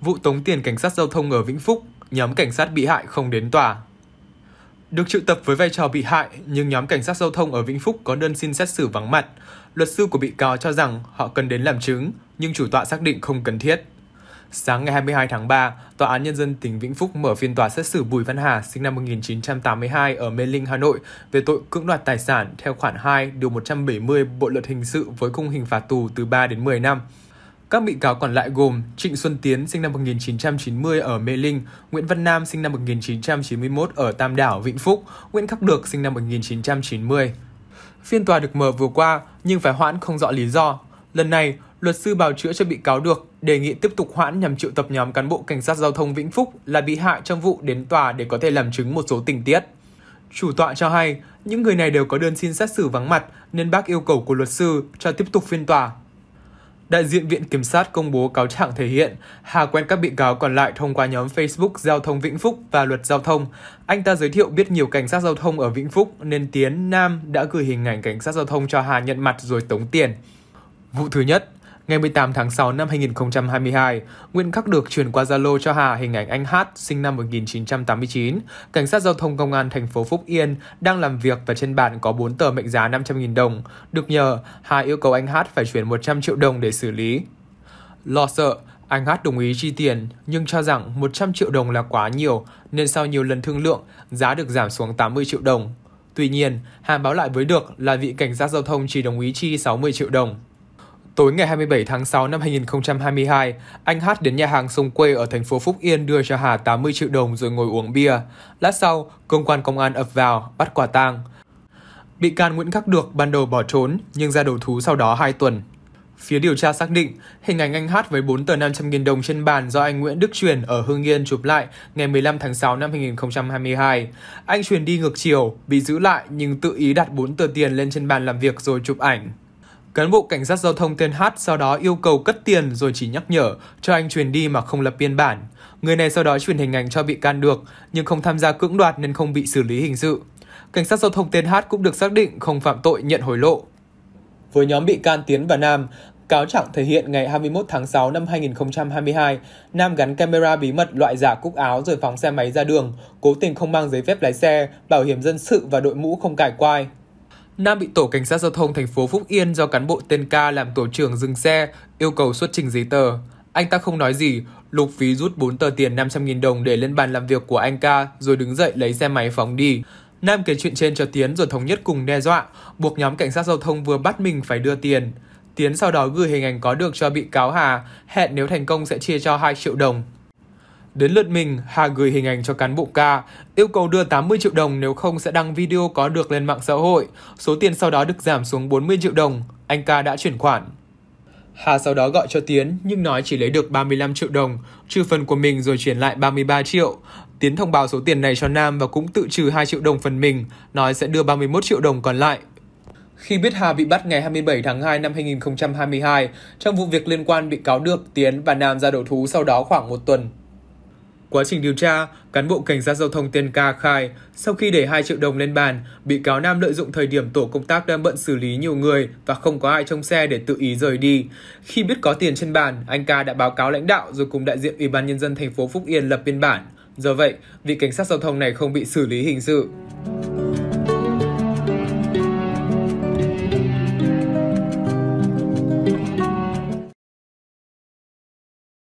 Vụ tống tiền cảnh sát giao thông ở Vĩnh Phúc, nhóm cảnh sát bị hại không đến tòa. Được triệu tập với vai trò bị hại, nhưng nhóm cảnh sát giao thông ở Vĩnh Phúc có đơn xin xét xử vắng mặt. Luật sư của bị cáo cho rằng họ cần đến làm chứng, nhưng chủ tọa xác định không cần thiết. Sáng ngày 22 tháng 3, Tòa án Nhân dân tỉnh Vĩnh Phúc mở phiên tòa xét xử Bùi Văn Hà sinh năm 1982 ở Mê Linh, Hà Nội về tội cưỡng đoạt tài sản theo khoản 2 điều 170 Bộ Luật Hình sự với khung hình phạt tù từ 3 đến 10 năm. Các bị cáo còn lại gồm Trịnh Xuân Tiến sinh năm 1990 ở Mê Linh, Nguyễn Văn Nam sinh năm 1991 ở Tam Đảo, Vĩnh Phúc, Nguyễn Khắc Được sinh năm 1990. Phiên tòa được mở vừa qua nhưng phải hoãn không rõ lý do. Lần này, luật sư bào chữa cho bị cáo được đề nghị tiếp tục hoãn nhằm triệu tập nhóm cán bộ cảnh sát giao thông Vĩnh Phúc là bị hại trong vụ đến tòa để có thể làm chứng một số tình tiết. Chủ tọa cho hay, những người này đều có đơn xin xét xử vắng mặt nên bác yêu cầu của luật sư cho tiếp tục phiên tòa đại diện Viện Kiểm sát công bố cáo trạng thể hiện Hà quen các bị cáo còn lại thông qua nhóm Facebook Giao thông Vĩnh Phúc và Luật Giao thông. Anh ta giới thiệu biết nhiều cảnh sát giao thông ở Vĩnh Phúc nên Tiến Nam đã gửi hình ảnh cảnh sát giao thông cho Hà nhận mặt rồi tống tiền. Vụ thứ nhất, Ngày 18 tháng 6 năm 2022, Nguyễn Khắc được chuyển qua Zalo cho Hà hình ảnh anh Hát sinh năm 1989. Cảnh sát giao thông công an thành phố Phúc Yên đang làm việc và trên bàn có 4 tờ mệnh giá 500.000 đồng. Được nhờ, Hà yêu cầu anh Hát phải chuyển 100 triệu đồng để xử lý. Lo sợ, anh Hát đồng ý chi tiền nhưng cho rằng 100 triệu đồng là quá nhiều nên sau nhiều lần thương lượng, giá được giảm xuống 80 triệu đồng. Tuy nhiên, Hà báo lại với được là vị cảnh sát giao thông chỉ đồng ý chi 60 triệu đồng. Tối ngày 27 tháng 6 năm 2022, anh Hát đến nhà hàng sông quê ở thành phố Phúc Yên đưa cho Hà 80 triệu đồng rồi ngồi uống bia. Lát sau, cơ quan công an ập vào, bắt quả tang. Bị can Nguyễn Khắc Được ban đầu bỏ trốn, nhưng ra đầu thú sau đó 2 tuần. Phía điều tra xác định, hình ảnh anh Hát với 4 tờ 500.000 đồng trên bàn do anh Nguyễn Đức Truyền ở Hương Yên chụp lại ngày 15 tháng 6 năm 2022. Anh Truyền đi ngược chiều, bị giữ lại nhưng tự ý đặt 4 tờ tiền lên trên bàn làm việc rồi chụp ảnh. Cán bộ cảnh sát giao thông tên H sau đó yêu cầu cất tiền rồi chỉ nhắc nhở cho anh truyền đi mà không lập biên bản. Người này sau đó truyền hình ảnh cho bị can được nhưng không tham gia cưỡng đoạt nên không bị xử lý hình sự. Cảnh sát giao thông tên H cũng được xác định không phạm tội nhận hối lộ. Với nhóm bị can Tiến và Nam, cáo trạng thể hiện ngày 21 tháng 6 năm 2022, Nam gắn camera bí mật loại giả cúc áo rồi phóng xe máy ra đường, cố tình không mang giấy phép lái xe, bảo hiểm dân sự và đội mũ không cải quai, Nam bị tổ cảnh sát giao thông thành phố Phúc Yên do cán bộ tên ca làm tổ trưởng dừng xe, yêu cầu xuất trình giấy tờ. Anh ta không nói gì, Lục Phí rút 4 tờ tiền 500.000 đồng để lên bàn làm việc của anh ca rồi đứng dậy lấy xe máy phóng đi. Nam kể chuyện trên cho Tiến rồi thống nhất cùng đe dọa, buộc nhóm cảnh sát giao thông vừa bắt mình phải đưa tiền. Tiến sau đó gửi hình ảnh có được cho bị cáo Hà, hẹn nếu thành công sẽ chia cho 2 triệu đồng. Đến lượt mình, Hà gửi hình ảnh cho cán bộ ca, yêu cầu đưa 80 triệu đồng nếu không sẽ đăng video có được lên mạng xã hội. Số tiền sau đó được giảm xuống 40 triệu đồng, anh ca đã chuyển khoản. Hà sau đó gọi cho Tiến nhưng nói chỉ lấy được 35 triệu đồng, trừ phần của mình rồi chuyển lại 33 triệu. Tiến thông báo số tiền này cho Nam và cũng tự trừ 2 triệu đồng phần mình, nói sẽ đưa 31 triệu đồng còn lại. Khi biết Hà bị bắt ngày 27 tháng 2 năm 2022, trong vụ việc liên quan bị cáo được, Tiến và Nam ra đầu thú sau đó khoảng một tuần, Quá trình điều tra, cán bộ cảnh sát giao thông tên Ca khai, sau khi để 2 triệu đồng lên bàn, bị cáo Nam lợi dụng thời điểm tổ công tác đang bận xử lý nhiều người và không có ai trong xe để tự ý rời đi. Khi biết có tiền trên bàn, anh Ca đã báo cáo lãnh đạo rồi cùng đại diện Ủy ban nhân dân thành phố Phúc Yên lập biên bản. Do vậy, vị cảnh sát giao thông này không bị xử lý hình sự.